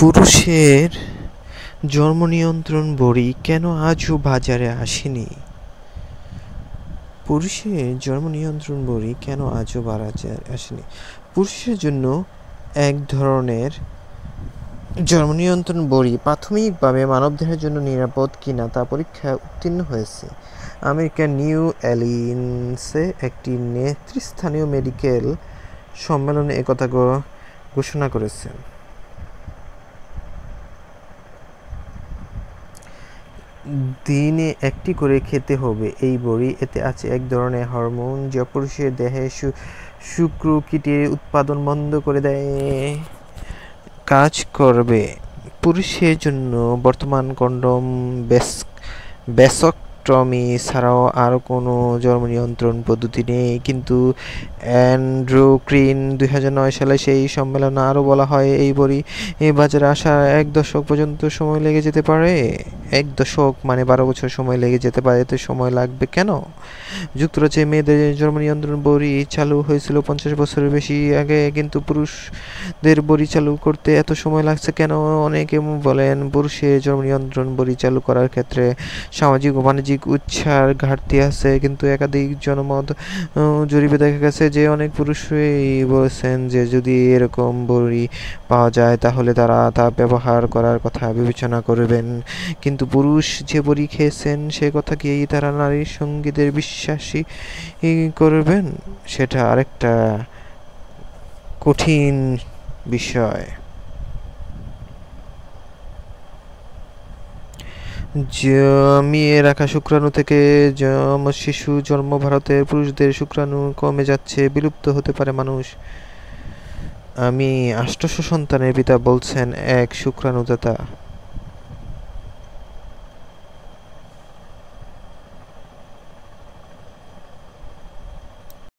পুরুষের জন্ম নিয়ন্ত্রণ বড়ি কেন আজও বাজারে আসেনি পুরুষের জন্ম নিয়ন্ত্রণ বড়ি কেন আজও বাজারে আসেনি পুরুষের জন্য এক ধরনের জন্ম নিয়ন্ত্রণ বড়ি প্রাথমিকভাবে মানবদেহের জন্য নিরাপদ কিনা তা পরীক্ষায় উত্তীর্ণ হয়েছে আমেরিকার নিউ অ্যালিয়েন্সে একটি নেতৃস্থানীয় মেডিকেল সম্মেলনে একথা ঘোষণা করেছেন দিনে একটি করে খেতে হবে এই বড়ি এতে আছে এক ধরনের হরমোন যা পুরুষের দেহে শুক্র কীটের উৎপাদন বন্ধ করে দেয় কাজ করবে পুরুষের জন্য বর্তমান কন্ডম বেসকটমি ছাড়াও আর কোনো জন্ম নিয়ন্ত্রণ পদ্ধতি নেই কিন্তু অ্যান্ড্রোক্রিন দুই সালে সেই সম্মেলনে আরও বলা হয় এই বড়ি বাজারে আসা এক দশক পর্যন্ত সময় লেগে যেতে পারে এক দশক মানে বারো বছর সময় লেগে যেতে পারে এতে সময় লাগবে কেন যুক্তরাজ্যে মেয়েদের জন্ম নিয়ন্ত্রণ বড়ি চালু হয়েছিল পঞ্চাশ বছরের বেশি আগে কিন্তু পুরুষদের বড়ি চালু করতে এত সময় লাগছে কেন অনেকে বলেন পুরুষের জন্ম নিয়ন্ত্রণ বড়ি চালু করার ক্ষেত্রে সামাজিক ও বাণিজ্যিক উচ্ছার ঘাটতি আছে কিন্তু একাধিক জনমত জরিপে দেখা গেছে যে অনেক পুরুষই বলেছেন যে যদি এরকম বড়ি পাওয়া যায় তাহলে তারা তা ব্যবহার করার কথা বিবেচনা করবেন কিন্তু কিন্তু পুরুষ যে বড়ি খেয়েছেন সে কথা কি তারা নারী সঙ্গীদের বিশ্বাসী করবেন সেটা আরেকটা কঠিন বিষয় জমিয়ে রাখা শুক্রাণু থেকে জম শিশু জন্ম ভারতের পুরুষদের শুক্রাণু কমে যাচ্ছে বিলুপ্ত হতে পারে মানুষ আমি আষ্ট সন্তানের পিতা বলছেন এক শুক্রাণুদাতা